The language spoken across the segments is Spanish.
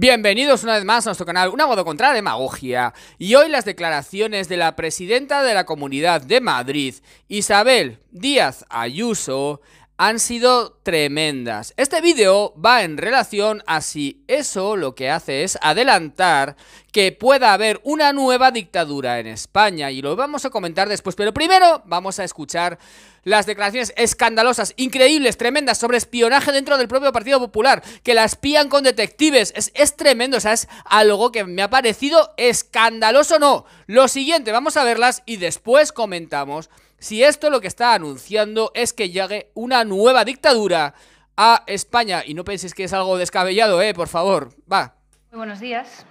Bienvenidos una vez más a nuestro canal Una abogado contra la demagogia y hoy las declaraciones de la presidenta de la Comunidad de Madrid, Isabel Díaz Ayuso, han sido tremendas. Este vídeo va en relación a si eso lo que hace es adelantar que pueda haber una nueva dictadura en España y lo vamos a comentar después, pero primero vamos a escuchar las declaraciones escandalosas, increíbles, tremendas sobre espionaje dentro del propio Partido Popular, que la espían con detectives, es, es tremendo, o sea, es algo que me ha parecido escandaloso, no. Lo siguiente, vamos a verlas y después comentamos si esto lo que está anunciando es que llegue una nueva dictadura a España. Y no penséis que es algo descabellado, ¿eh? Por favor, va. Muy buenos días.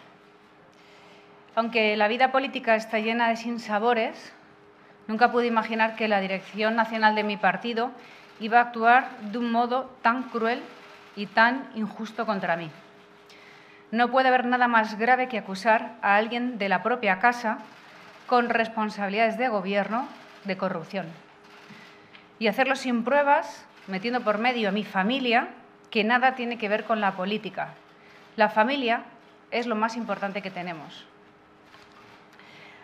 Aunque la vida política está llena de sinsabores, nunca pude imaginar que la dirección nacional de mi partido iba a actuar de un modo tan cruel y tan injusto contra mí. No puede haber nada más grave que acusar a alguien de la propia casa con responsabilidades de gobierno de corrupción. Y hacerlo sin pruebas, metiendo por medio a mi familia, que nada tiene que ver con la política. La familia es lo más importante que tenemos.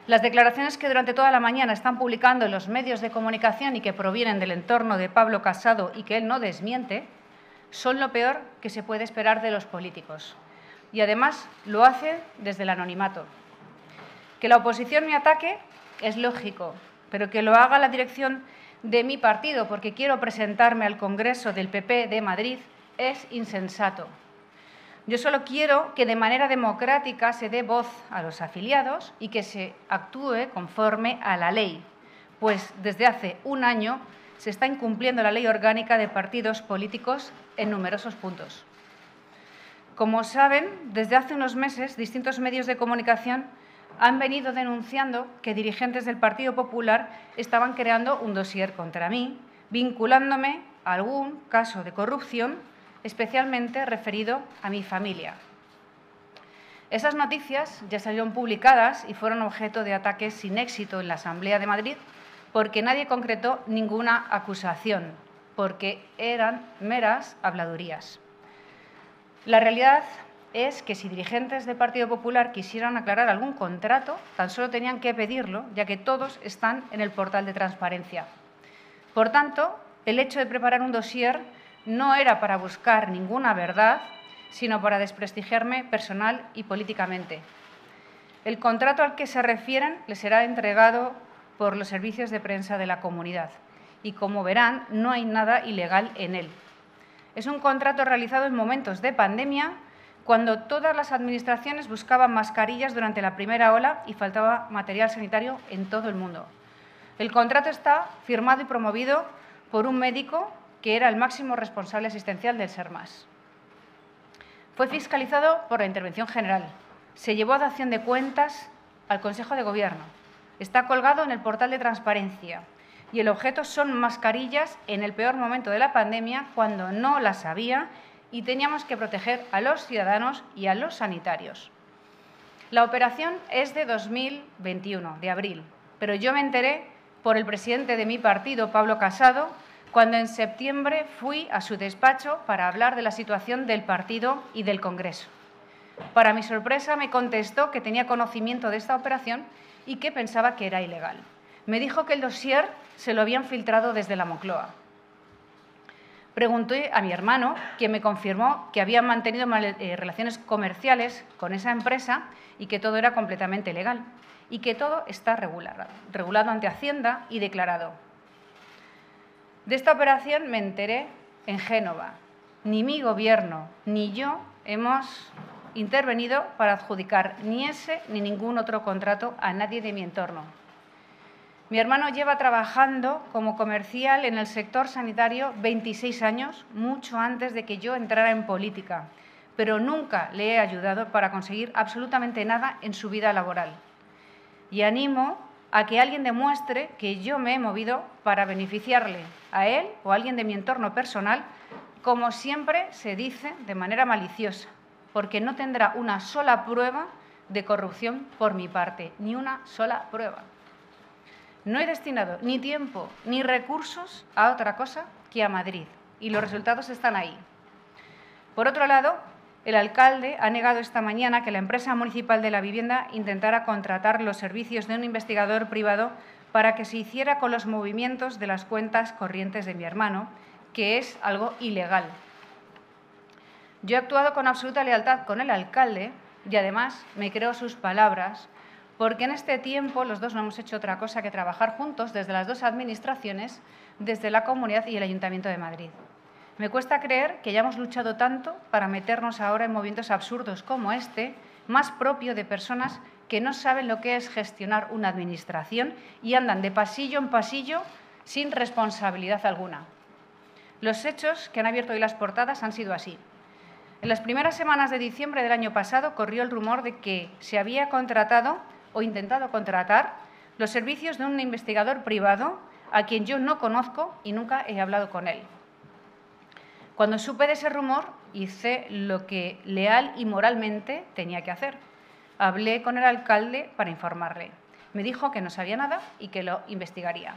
Las declaraciones que durante toda la mañana están publicando en los medios de comunicación y que provienen del entorno de Pablo Casado y que él no desmiente, son lo peor que se puede esperar de los políticos. Y además lo hacen desde el anonimato. Que la oposición me ataque es lógico, pero que lo haga la dirección de mi partido, porque quiero presentarme al Congreso del PP de Madrid, es insensato. Yo solo quiero que de manera democrática se dé voz a los afiliados y que se actúe conforme a la ley, pues desde hace un año se está incumpliendo la ley orgánica de partidos políticos en numerosos puntos. Como saben, desde hace unos meses distintos medios de comunicación han venido denunciando que dirigentes del Partido Popular estaban creando un dossier contra mí, vinculándome a algún caso de corrupción, especialmente referido a mi familia. Esas noticias ya salieron publicadas y fueron objeto de ataques sin éxito en la Asamblea de Madrid porque nadie concretó ninguna acusación, porque eran meras habladurías. La realidad es que si dirigentes del Partido Popular quisieran aclarar algún contrato, tan solo tenían que pedirlo, ya que todos están en el portal de transparencia. Por tanto, el hecho de preparar un dossier no era para buscar ninguna verdad, sino para desprestigiarme personal y políticamente. El contrato al que se refieren le será entregado por los servicios de prensa de la comunidad y, como verán, no hay nada ilegal en él. Es un contrato realizado en momentos de pandemia cuando todas las administraciones buscaban mascarillas durante la primera ola y faltaba material sanitario en todo el mundo. El contrato está firmado y promovido por un médico que era el máximo responsable asistencial del SERMAS. Fue fiscalizado por la Intervención General. Se llevó a la acción de cuentas al Consejo de Gobierno. Está colgado en el portal de transparencia y el objeto son mascarillas en el peor momento de la pandemia, cuando no las había y teníamos que proteger a los ciudadanos y a los sanitarios. La operación es de 2021, de abril, pero yo me enteré por el presidente de mi partido, Pablo Casado, cuando en septiembre fui a su despacho para hablar de la situación del partido y del Congreso. Para mi sorpresa me contestó que tenía conocimiento de esta operación y que pensaba que era ilegal. Me dijo que el dossier se lo habían filtrado desde la Mocloa. Pregunté a mi hermano, quien me confirmó que había mantenido eh, relaciones comerciales con esa empresa y que todo era completamente legal y que todo está regulado, regulado ante Hacienda y declarado. De esta operación me enteré en Génova. Ni mi gobierno ni yo hemos intervenido para adjudicar ni ese ni ningún otro contrato a nadie de mi entorno. Mi hermano lleva trabajando como comercial en el sector sanitario 26 años, mucho antes de que yo entrara en política, pero nunca le he ayudado para conseguir absolutamente nada en su vida laboral. Y animo a que alguien demuestre que yo me he movido para beneficiarle a él o a alguien de mi entorno personal, como siempre se dice de manera maliciosa, porque no tendrá una sola prueba de corrupción por mi parte, ni una sola prueba. No he destinado ni tiempo ni recursos a otra cosa que a Madrid y los resultados están ahí. Por otro lado, el alcalde ha negado esta mañana que la empresa municipal de la vivienda intentara contratar los servicios de un investigador privado para que se hiciera con los movimientos de las cuentas corrientes de mi hermano, que es algo ilegal. Yo he actuado con absoluta lealtad con el alcalde y además me creo sus palabras porque en este tiempo los dos no hemos hecho otra cosa que trabajar juntos desde las dos administraciones, desde la Comunidad y el Ayuntamiento de Madrid. Me cuesta creer que hayamos luchado tanto para meternos ahora en movimientos absurdos como este, más propio de personas que no saben lo que es gestionar una administración y andan de pasillo en pasillo sin responsabilidad alguna. Los hechos que han abierto hoy las portadas han sido así. En las primeras semanas de diciembre del año pasado corrió el rumor de que se había contratado o intentado contratar los servicios de un investigador privado a quien yo no conozco y nunca he hablado con él. Cuando supe de ese rumor, hice lo que leal y moralmente tenía que hacer. Hablé con el alcalde para informarle. Me dijo que no sabía nada y que lo investigaría.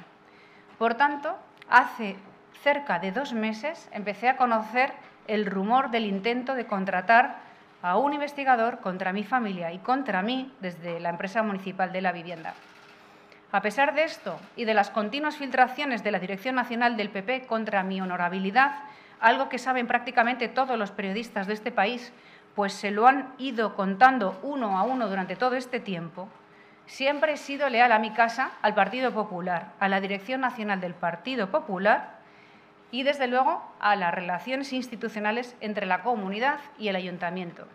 Por tanto, hace cerca de dos meses empecé a conocer el rumor del intento de contratar a un investigador contra mi familia y contra mí desde la empresa municipal de la vivienda. A pesar de esto y de las continuas filtraciones de la Dirección Nacional del PP contra mi honorabilidad, algo que saben prácticamente todos los periodistas de este país, pues se lo han ido contando uno a uno durante todo este tiempo, siempre he sido leal a mi casa, al Partido Popular, a la Dirección Nacional del Partido Popular y, desde luego, a las relaciones institucionales entre la comunidad y el ayuntamiento.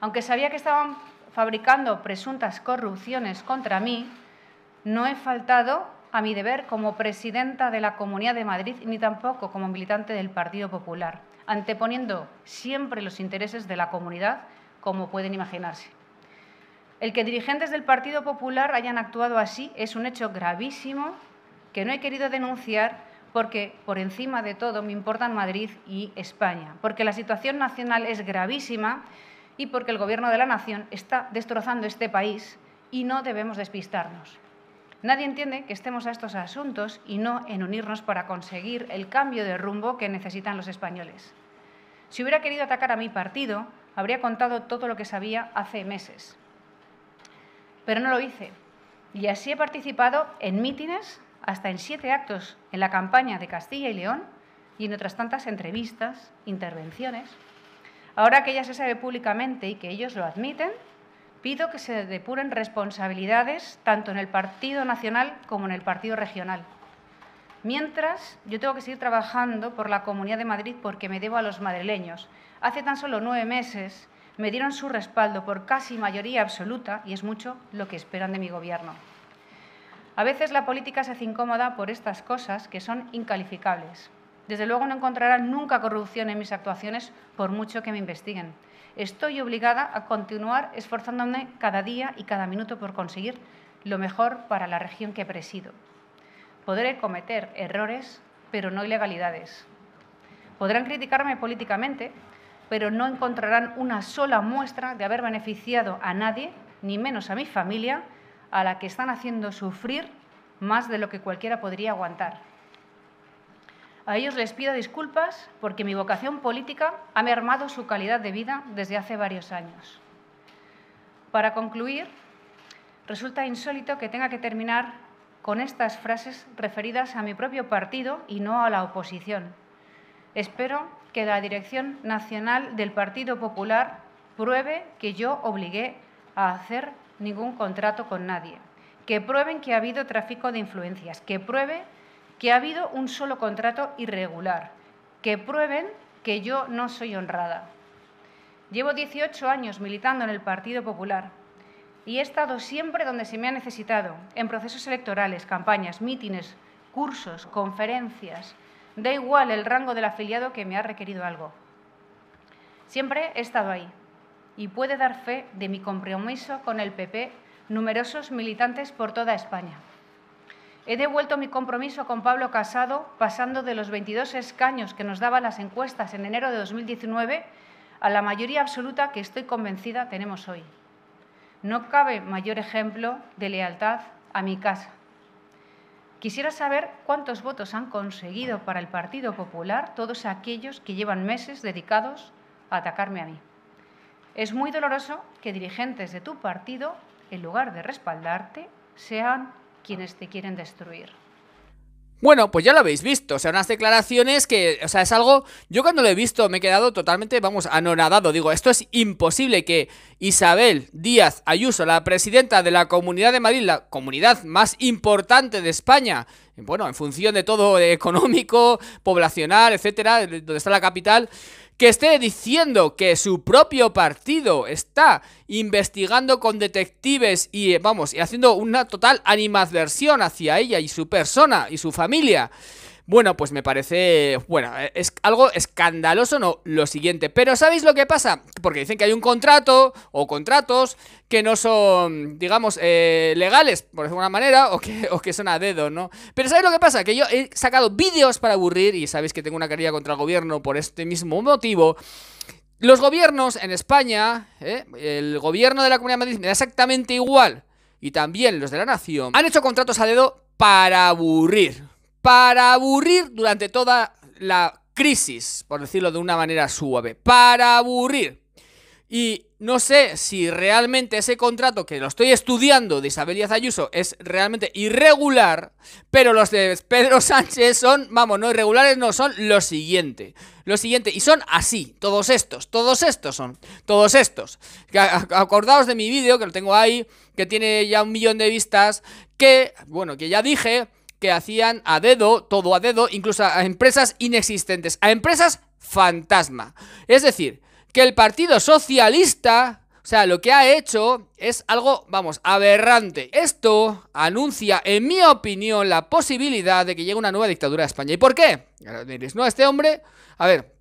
Aunque sabía que estaban fabricando presuntas corrupciones contra mí, no he faltado a mi deber como presidenta de la Comunidad de Madrid ni tampoco como militante del Partido Popular, anteponiendo siempre los intereses de la comunidad, como pueden imaginarse. El que dirigentes del Partido Popular hayan actuado así es un hecho gravísimo que no he querido denunciar porque por encima de todo me importan Madrid y España, porque la situación nacional es gravísima y porque el Gobierno de la Nación está destrozando este país y no debemos despistarnos. Nadie entiende que estemos a estos asuntos y no en unirnos para conseguir el cambio de rumbo que necesitan los españoles. Si hubiera querido atacar a mi partido, habría contado todo lo que sabía hace meses. Pero no lo hice. Y así he participado en mítines hasta en siete actos en la campaña de Castilla y León y en otras tantas entrevistas, intervenciones. Ahora que ya se sabe públicamente y que ellos lo admiten, pido que se depuren responsabilidades tanto en el Partido Nacional como en el Partido Regional. Mientras, yo tengo que seguir trabajando por la Comunidad de Madrid porque me debo a los madrileños. Hace tan solo nueve meses me dieron su respaldo por casi mayoría absoluta y es mucho lo que esperan de mi gobierno. A veces la política se hace incómoda por estas cosas que son incalificables. Desde luego no encontrarán nunca corrupción en mis actuaciones por mucho que me investiguen. Estoy obligada a continuar esforzándome cada día y cada minuto por conseguir lo mejor para la región que presido. Podré cometer errores, pero no ilegalidades. Podrán criticarme políticamente, pero no encontrarán una sola muestra de haber beneficiado a nadie, ni menos a mi familia, a la que están haciendo sufrir más de lo que cualquiera podría aguantar. A ellos les pido disculpas porque mi vocación política ha mermado su calidad de vida desde hace varios años. Para concluir, resulta insólito que tenga que terminar con estas frases referidas a mi propio partido y no a la oposición. Espero que la Dirección Nacional del Partido Popular pruebe que yo obligué a hacer ningún contrato con nadie, que prueben que ha habido tráfico de influencias, que prueben que ha habido un solo contrato irregular, que prueben que yo no soy honrada. Llevo 18 años militando en el Partido Popular y he estado siempre donde se me ha necesitado, en procesos electorales, campañas, mítines, cursos, conferencias. Da igual el rango del afiliado que me ha requerido algo. Siempre he estado ahí, y puede dar fe de mi compromiso con el PP, numerosos militantes por toda España. He devuelto mi compromiso con Pablo Casado, pasando de los 22 escaños que nos daban las encuestas en enero de 2019 a la mayoría absoluta que estoy convencida tenemos hoy. No cabe mayor ejemplo de lealtad a mi casa. Quisiera saber cuántos votos han conseguido para el Partido Popular todos aquellos que llevan meses dedicados a atacarme a mí. Es muy doloroso que dirigentes de tu partido, en lugar de respaldarte, sean quienes te quieren destruir. Bueno, pues ya lo habéis visto, o sea, unas declaraciones que, o sea, es algo, yo cuando lo he visto me he quedado totalmente, vamos, anonadado, digo, esto es imposible que Isabel Díaz Ayuso, la presidenta de la Comunidad de Madrid, la comunidad más importante de España, bueno, en función de todo económico, poblacional, etcétera, donde está la capital, que esté diciendo que su propio partido está investigando con detectives y, vamos, y haciendo una total animadversión hacia ella y su persona y su familia. Bueno, pues me parece, bueno, es algo escandaloso, no, lo siguiente. Pero ¿sabéis lo que pasa? Porque dicen que hay un contrato o contratos que no son, digamos, eh, legales, por alguna manera, o que, o que son a dedo, ¿no? Pero ¿sabéis lo que pasa? Que yo he sacado vídeos para aburrir y sabéis que tengo una carrera contra el gobierno por este mismo motivo. Los gobiernos en España, ¿eh? el gobierno de la Comunidad de Madrid me da exactamente igual, y también los de la Nación, han hecho contratos a dedo para aburrir para aburrir durante toda la crisis, por decirlo de una manera suave, para aburrir. Y no sé si realmente ese contrato que lo estoy estudiando de Isabel Díaz es realmente irregular, pero los de Pedro Sánchez son, vamos, no irregulares, no, son lo siguiente. Lo siguiente, y son así, todos estos, todos estos son, todos estos. Acordaos de mi vídeo, que lo tengo ahí, que tiene ya un millón de vistas, que, bueno, que ya dije que hacían a dedo, todo a dedo, incluso a empresas inexistentes, a empresas fantasma. Es decir, que el Partido Socialista o sea, lo que ha hecho es algo, vamos, aberrante. Esto anuncia, en mi opinión, la posibilidad de que llegue una nueva dictadura a España. ¿Y por qué? no, este hombre... A ver,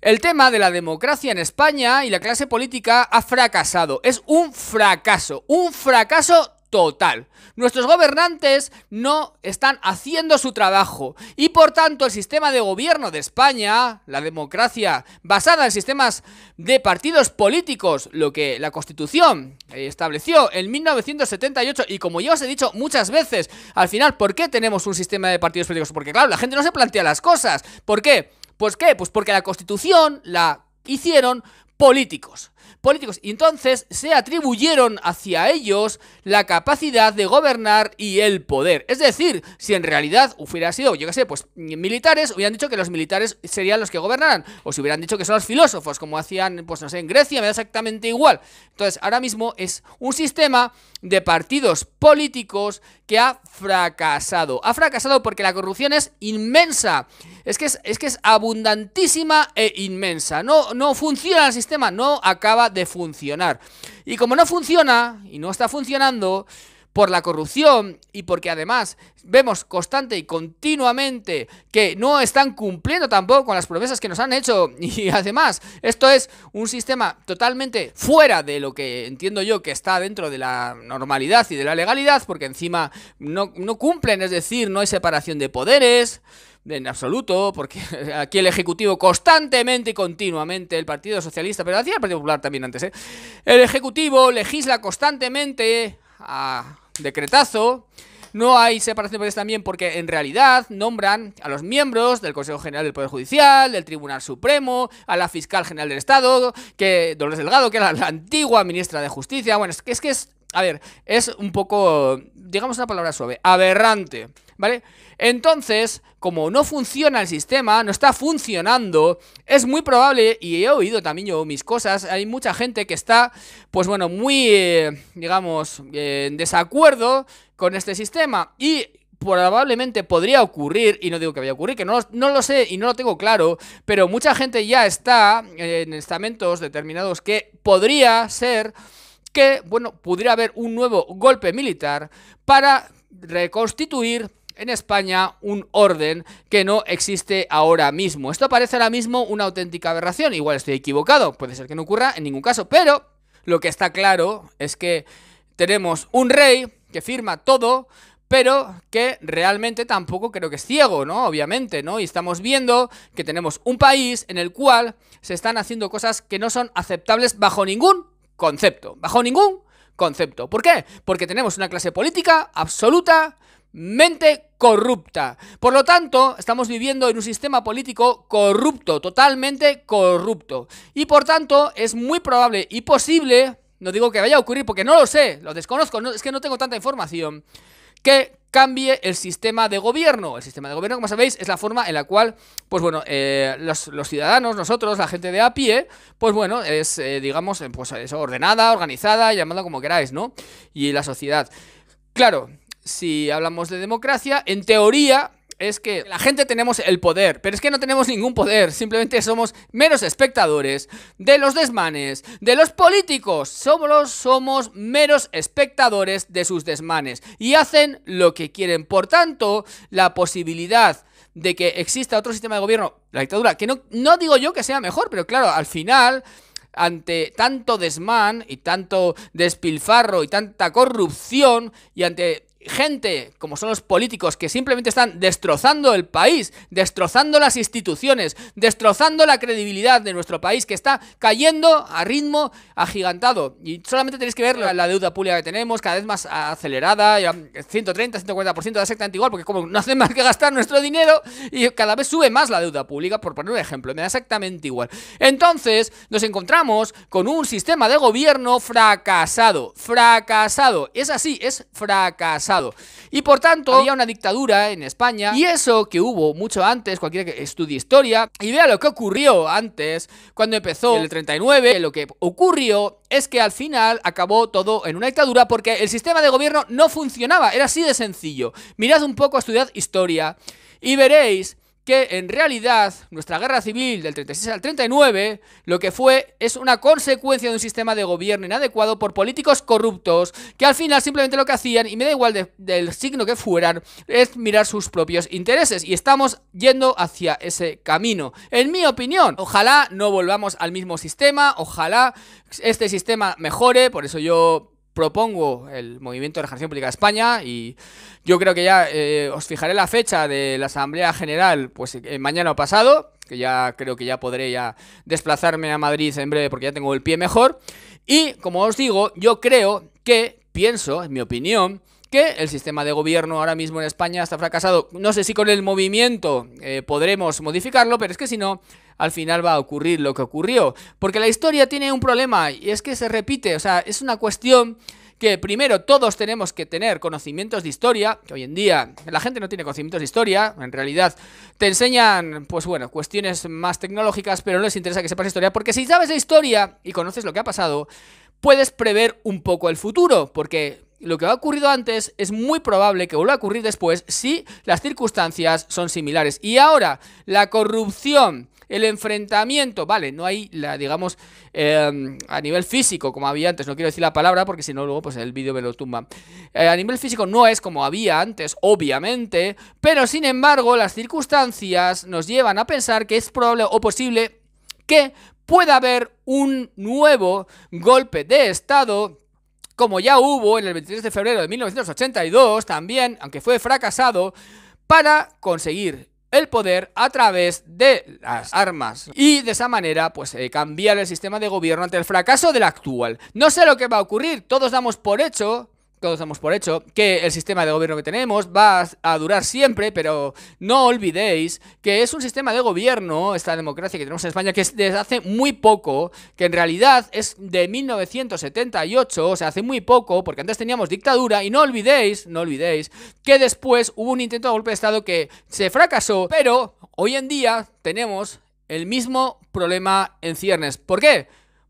el tema de la democracia en España y la clase política ha fracasado. Es un fracaso, un fracaso total. Nuestros gobernantes no están haciendo su trabajo y por tanto el sistema de gobierno de España, la democracia basada en sistemas de partidos políticos, lo que la Constitución eh, estableció en 1978 y como ya os he dicho muchas veces, al final, ¿por qué tenemos un sistema de partidos políticos? Porque claro, la gente no se plantea las cosas. ¿Por qué? Pues qué? Pues porque la Constitución la hicieron políticos políticos. Y entonces se atribuyeron hacia ellos la capacidad de gobernar y el poder. Es decir, si en realidad hubiera sido, yo qué sé, pues militares, hubieran dicho que los militares serían los que gobernaran. O si hubieran dicho que son los filósofos, como hacían, pues no sé, en Grecia, me da exactamente igual. Entonces, ahora mismo es un sistema de partidos políticos que ha fracasado. Ha fracasado porque la corrupción es inmensa. Es que es, que es abundantísima e inmensa. No, no funciona el sistema, no acaba de funcionar. Y como no funciona y no está funcionando, por la corrupción y porque además vemos constante y continuamente que no están cumpliendo tampoco con las promesas que nos han hecho y además esto es un sistema totalmente fuera de lo que entiendo yo que está dentro de la normalidad y de la legalidad porque encima no, cumplen, es decir, no hay separación de poderes en absoluto, porque aquí el Ejecutivo constantemente y continuamente, el Partido Socialista, pero hacía el Partido Popular también antes, ¿eh? el Ejecutivo legisla constantemente a, decretazo. No hay separación de poderes también porque en realidad nombran a los miembros del Consejo General del Poder Judicial, del Tribunal Supremo, a la Fiscal General del Estado, que Dolores Delgado, que era la antigua ministra de Justicia. Bueno, es que es, que es a ver, es un poco, digamos una palabra suave, aberrante, ¿vale? Entonces, como no funciona el sistema, no está funcionando, es muy probable, y he oído también yo mis cosas, hay mucha gente que está, pues bueno, muy, eh, digamos, eh, en desacuerdo con este sistema y probablemente podría ocurrir, y no digo que vaya a ocurrir, que no, no, lo sé y no lo tengo claro, pero mucha gente ya está en estamentos determinados que podría ser que, bueno, pudiera haber un nuevo golpe militar para reconstituir en España un orden que no existe ahora mismo. Esto parece ahora mismo una auténtica aberración. Igual estoy equivocado, puede ser que no ocurra en ningún caso, pero lo que está claro es que tenemos un rey que firma todo, pero que realmente tampoco creo que es ciego, ¿no? Obviamente, ¿no? Y estamos viendo que tenemos un país en el cual se están haciendo cosas que no son aceptables bajo ningún concepto, bajo ningún concepto. ¿Por qué? Porque tenemos una clase política absolutamente corrupta. Por lo tanto, estamos viviendo en un sistema político corrupto, totalmente corrupto. Y por tanto, es muy probable y posible, no digo que vaya a ocurrir porque no lo sé, lo desconozco, es que no tengo tanta información, que cambie el sistema de gobierno. El sistema de gobierno, como sabéis, es la forma en la cual, pues bueno, eh, los, ciudadanos, nosotros, la gente de a pie, pues bueno, es, eh, digamos, eh, pues es ordenada, organizada, llamada como queráis, ¿no? Y la sociedad. Claro, si hablamos de democracia, en teoría, es que la gente tenemos el poder, pero es que no tenemos ningún poder, simplemente somos meros espectadores de los desmanes, de los políticos, somos meros espectadores de sus desmanes y hacen lo que quieren. Por tanto, la posibilidad de que exista otro sistema de gobierno, la dictadura, que no, no digo yo que sea mejor, pero claro, al final ante tanto desmán y tanto despilfarro y tanta corrupción y ante gente, como son los políticos, que simplemente están destrozando el país, destrozando las instituciones, destrozando la credibilidad de nuestro país, que está cayendo a ritmo agigantado. Y solamente tenéis que ver la, deuda pública que tenemos, cada vez más acelerada, 130, 140%, da exactamente igual, porque como no hacen más que gastar nuestro dinero, y cada vez sube más la deuda pública, por poner un ejemplo, me da exactamente igual. Entonces, nos encontramos con un sistema de gobierno fracasado, fracasado, es así, es fracasado. Y por tanto, había una dictadura en España, y eso que hubo mucho antes, cualquiera que estudie historia, y vea lo que ocurrió antes, cuando empezó el 39, lo que ocurrió es que al final acabó todo en una dictadura porque el sistema de gobierno no funcionaba, era así de sencillo. Mirad un poco, estudiad historia, y veréis que en realidad nuestra guerra civil del 36 al 39 lo que fue es una consecuencia de un sistema de gobierno inadecuado por políticos corruptos que al final simplemente lo que hacían, y me da igual del signo que fueran, es mirar sus propios intereses y estamos yendo hacia ese camino. En mi opinión, ojalá no volvamos al mismo sistema, ojalá este sistema mejore, por eso yo propongo el Movimiento de la Regeneración Pública de España y yo creo que ya eh, os fijaré la fecha de la Asamblea General pues eh, mañana o pasado, que ya creo que ya podré ya desplazarme a Madrid en breve porque ya tengo el pie mejor. Y como os digo, yo creo que, pienso, en mi opinión, el sistema de gobierno ahora mismo en España está fracasado. No sé si con el movimiento eh, podremos modificarlo, pero es que si no, al final va a ocurrir lo que ocurrió. Porque la historia tiene un problema y es que se repite, o sea, es una cuestión que primero todos tenemos que tener conocimientos de historia, hoy en día la gente no tiene conocimientos de historia, en realidad te enseñan, pues bueno, cuestiones más tecnológicas, pero no les interesa que sepas historia, porque si sabes la historia y conoces lo que ha pasado, puedes prever un poco el futuro, porque lo que ha ocurrido antes es muy probable que vuelva a ocurrir después si las circunstancias son similares. Y ahora, la corrupción, el enfrentamiento, vale, no hay la, digamos, em, a nivel físico, como había antes, no quiero decir la palabra porque si no luego pues el vídeo me lo tumba. Eh, a nivel físico no es como había antes, obviamente, pero sin embargo las circunstancias nos llevan a pensar que es probable o posible que pueda haber un nuevo golpe de Estado como ya hubo en el 23 de febrero de 1982 también, aunque fue fracasado, para conseguir el poder a través de las armas y de esa manera pues eh, cambiar el sistema de gobierno ante el fracaso del actual. No sé lo que va a ocurrir, todos damos por hecho todos damos por hecho que el sistema de gobierno que tenemos va a durar siempre, pero no olvidéis que es un sistema de gobierno, esta democracia que tenemos en España, que es desde hace muy poco, que en realidad es de 1978, o sea, hace muy poco, porque antes teníamos dictadura, y no olvidéis, no olvidéis, que después hubo un intento de golpe de Estado que se fracasó, pero hoy en día tenemos el mismo problema en ciernes. ¿Por qué?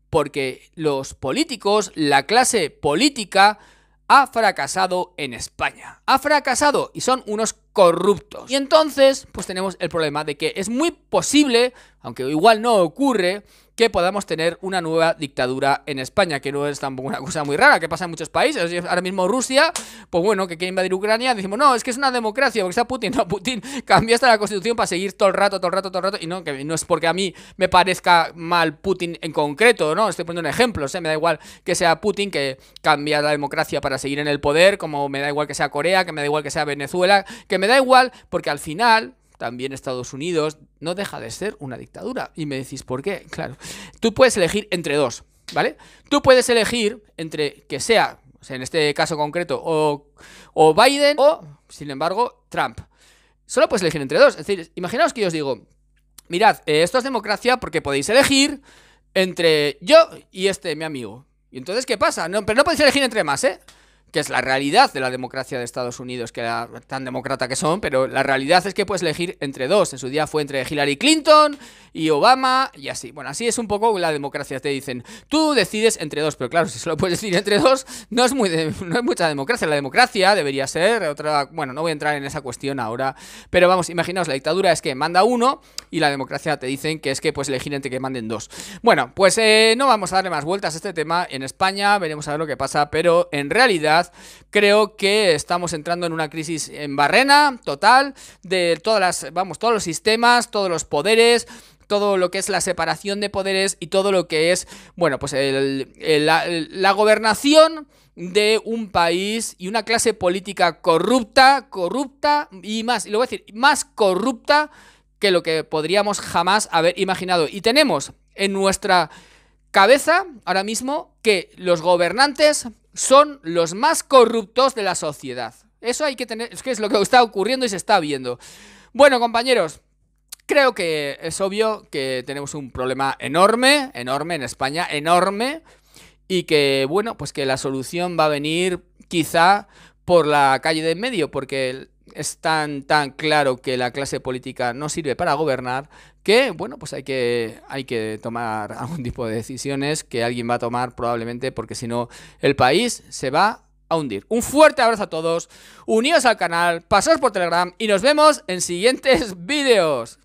Porque los políticos, la clase política, ha fracasado en España. Ha fracasado y son unos corruptos. Y entonces, pues tenemos el problema de que es muy posible, aunque igual no ocurre, que podamos tener una nueva dictadura en España, que no es tampoco una cosa muy rara, que pasa en muchos países. Ahora mismo Rusia, pues bueno, que quiere invadir Ucrania, decimos, no, es que es una democracia, porque sea Putin, no, Putin cambia hasta la constitución para seguir todo el rato, todo el rato, todo el rato, y no, que no es porque a mí me parezca mal Putin en concreto, ¿no? Estoy poniendo un ejemplo, o me da igual que sea Putin que cambia la democracia para seguir en el poder, como me da igual que sea Corea, que me da igual que sea Venezuela, que me da igual, porque al final también Estados Unidos, no deja de ser una dictadura. Y me decís, ¿por qué? Claro, tú puedes elegir entre dos, ¿vale? Tú puedes elegir entre que sea, o sea en este caso concreto, o, o Biden o, sin embargo, Trump. Solo puedes elegir entre dos. Es decir, imaginaos que yo os digo, mirad, eh, esto es democracia porque podéis elegir entre yo y este, mi amigo. Y entonces, ¿qué pasa? No, pero no podéis elegir entre más, ¿eh? que es la realidad de la democracia de Estados Unidos, que era tan democrata que son, pero la realidad es que puedes elegir entre dos. En su día fue entre Hillary Clinton y Obama y así. Bueno, así es un poco la democracia. Te dicen, tú decides entre dos, pero claro, si solo puedes decir entre dos, no es, muy mucha democracia. La democracia debería ser otra... Bueno, no voy a entrar en esa cuestión ahora, pero vamos, imaginaos, la dictadura es que manda uno y la democracia te dicen que es que puedes elegir entre que manden dos. Bueno, pues eh, no vamos a darle más vueltas a este tema. En España veremos a ver lo que pasa, pero en realidad creo que estamos entrando en una crisis en barrena total de todas vamos, todos los sistemas, todos los poderes, todo lo que es la separación de poderes y todo lo que es, bueno, pues la, la, gobernación de un país y una clase política corrupta, corrupta y más, y lo voy a decir, más corrupta que lo que podríamos jamás haber imaginado. Y tenemos en nuestra cabeza ahora mismo que los gobernantes son los más corruptos de la sociedad. Eso hay que tener, es que es lo que está ocurriendo y se está viendo. Bueno, compañeros, creo que es obvio que tenemos un problema enorme, enorme en España, enorme, y que, bueno, pues que la solución va a venir quizá por la calle de medio, porque es tan, tan claro que la clase política no sirve para gobernar, que, bueno, pues hay que, hay que tomar algún tipo de decisiones que alguien va a tomar probablemente porque si no el país se va a hundir. Un fuerte abrazo a todos, unidos al canal, pasaos por Telegram y nos vemos en siguientes vídeos.